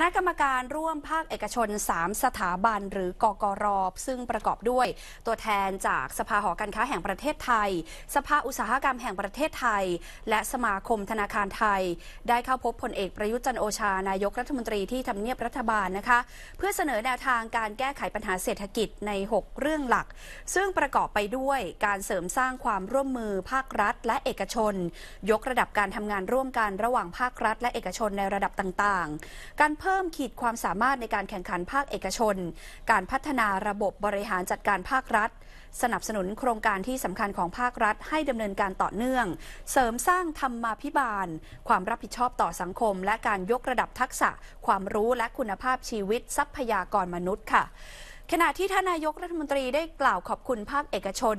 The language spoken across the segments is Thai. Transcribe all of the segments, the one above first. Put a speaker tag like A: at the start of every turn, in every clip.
A: คณะกรรมการร่วมภาคเอกชน 3 สถาบันหรือกกรซึ่งประกอบด้วยตัวแทนจากสภาหอการค้าแห่งประเทศไทย สภาอุตสาหกรรมแห่งประเทศไทย และสมาคมธนาคารไทย ได้เข้าพบพลเอกประยุทธ์จันโอชานายกรัฐมนตรีที่ทำเนียบรัฐบาลนะคะ เพื่อเสนอแนวทางการแก้ไขปัญหาเศรษฐกิจใน 6 เรื่องหลัก ซึ่งประกอบไปด้วยการเสริมสร้างความร่วมมือภาครัฐและเอกชน ยกระดับการทำงานร่วมกันระหว่างภาครัฐ และเอกชนในระดับต่าง ๆการเพิ่มพิ่ม ขีดความสามารถในการแข่งขันภาคเอกชน การพัฒนาระบบบริหารจัดการภาครัฐ สนับสนุนโครงการที่สำคัญของภาครัฐให้ดำเนินการต่อเนื่อง เสริมสร้างธรรมาภิบาล ความรับผิดชอบต่อสังคมและการยกระดับทักษะ ความรู้และคุณภาพชีวิตทรัพยากรมนุษย์ค่ะขณะที่ท่านนายกรัฐมนตรีได้กล่าวขอบคุณภาคเอกชน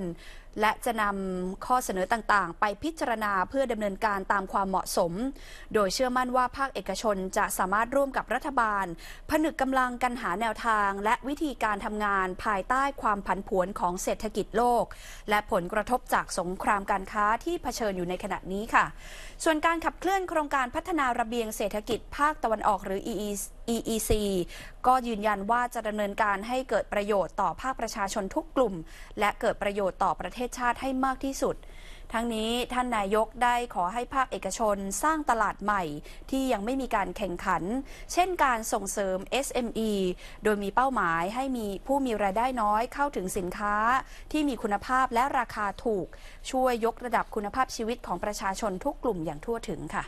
A: และจะนำข้อเสนอต่างๆไปพิจารณาเพื่อดำเนินการตามความเหมาะสม โดยเชื่อมั่นว่าภาคเอกชนจะสามารถร่วมกับรัฐบาล ผนึกกำลังกันหาแนวทางและวิธีการทำงานภายใต้ความผันผวนของเศรษฐกิจโลก และผลกระทบจากสงครามการค้าที่เผชิญอยู่ในขณะนี้ค่ะ ส่วนการขับเคลื่อนโครงการพัฒนาระเบียงเศรษฐกิจภาคตะวันออกหรือ EEC EEC ก็ยืนยันว่าจะดำเนินการให้เกิดประโยชน์ต่อภาคประชาชนทุกกลุ่ม และเกิดประโยชน์ต่อประเทศชาติให้มากที่สุด ทั้งนี้ท่านนายกได้ขอให้ภาคเอกชนสร้างตลาดใหม่ ที่ยังไม่มีการแข่งขัน เช่นการส่งเสริม SME โดยมีเป้าหมายให้มีผู้มีรายได้น้อยเข้าถึงสินค้าที่มีคุณภาพและราคาถูก ช่วยยกระดับคุณภาพชีวิตของประชาชนทุกกลุ่มอย่างทั่วถึงค่ะ